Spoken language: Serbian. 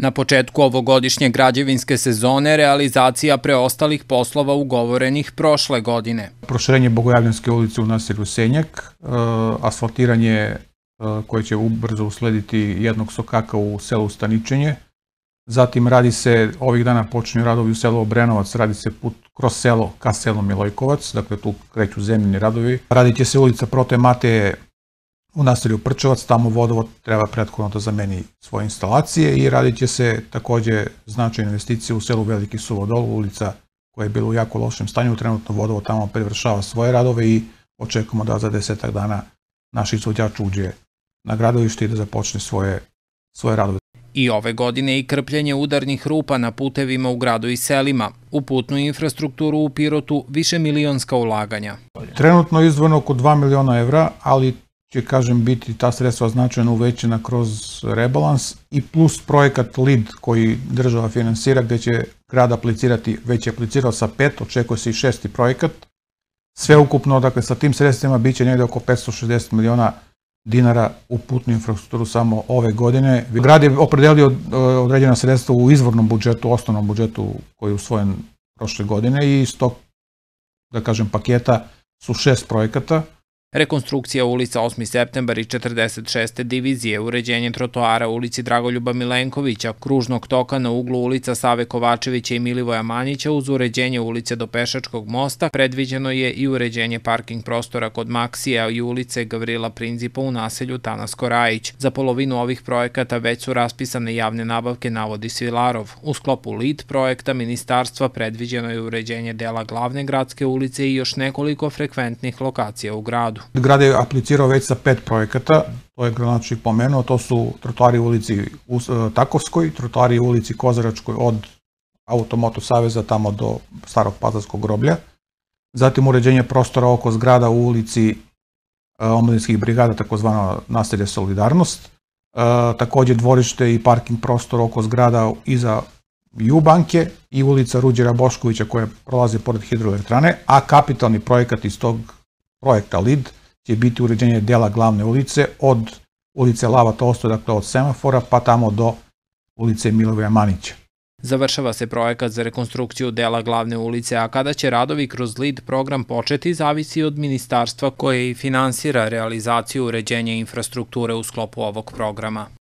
Na početku ovogodišnje građevinske sezone realizacija preostalih poslova ugovorenih prošle godine. Proširenje Bogojavljanske ulice u naselju Senjak, e, asfaltiranje e, koje će ubrzo uslediti jednog sokaka u selu Staničenje, Zatim radi se, ovih dana počinju radovi u selu Obrenovac, radi se put kroz selo ka selu Milojkovac, dakle tu kreću zemljeni radovi. Radit će se ulica Prote Mate u naselju Prčevac, tamo vodovod treba prethodno da zameni svoje instalacije i radit će se takođe značajne investicije u selu Veliki Suvodol, ulica koja je bila u jako lošem stanju, trenutno vodovod tamo prevršava svoje radove i očekujemo da za desetak dana naši izvodjač uđe na gradovište i da započne svoje, svoje radove. I ove godine i krpljenje udarnih rupa na putevima u gradu i selima, u putnu infrastrukturu u Pirotu više milionska ulaganja. Trenutno je izdvojeno oko 2 miliona evra, ali će, kažem, biti ta sredstva značajno uvećena kroz rebalans i plus projekat LID koji država finansira gdje će grad aplicirati, već je aplicirao sa pet, očekuje se i šesti projekat. Sve ukupno, dakle, sa tim sredstvima bit će negdje oko 560 miliona dinara u putnu infrastrukturu samo ove godine. Grad je opredelio e, određena sredstva u izvornom budžetu, osnovnom budžetu koji je usvojen prošle godine i iz tog, da kažem, paketa su šest projekata Rekonstrukcija ulica 8. septembar i 46. divizije, uređenje trotoara u ulici Dragoljuba Milenkovića, kružnog toka na uglu ulica Save Kovačevića i Milivoja Manjića uz uređenje ulice do Pešačkog mosta, predviđeno je i uređenje parking prostora kod Maksija i ulice Gavrila Principa u naselju Tanasko Rajić. Za polovinu ovih projekata već su raspisane javne nabavke, navodi Svilarov. U sklopu LID projekta ministarstva predviđeno je uređenje dela glavne gradske ulice i još nekoliko frekventnih lokacija u gradu gradu. Grad je aplicirao već sa pet projekata, to je gradonačnik pomenuo, to su trotoari u ulici e, Takovskoj, trotoari u ulici Kozaračkoj od Automoto Saveza tamo do Starog Pazarskog groblja, zatim uređenje prostora oko zgrada u ulici e, omladinskih brigada, takozvano naselje Solidarnost, e, takođe dvorište i parking prostor oko zgrada iza Jubanke i ulica Ruđera Boškovića koja prolazi pored hidroelektrane, a kapitalni projekat iz tog projekta LID će biti uređenje dela glavne ulice od ulice Lava Tolstoj, dakle od semafora, pa tamo do ulice Milovoja Manića. Završava se projekat za rekonstrukciju dela glavne ulice, a kada će radovi kroz LID program početi zavisi od ministarstva koje i finansira realizaciju uređenja infrastrukture u sklopu ovog programa.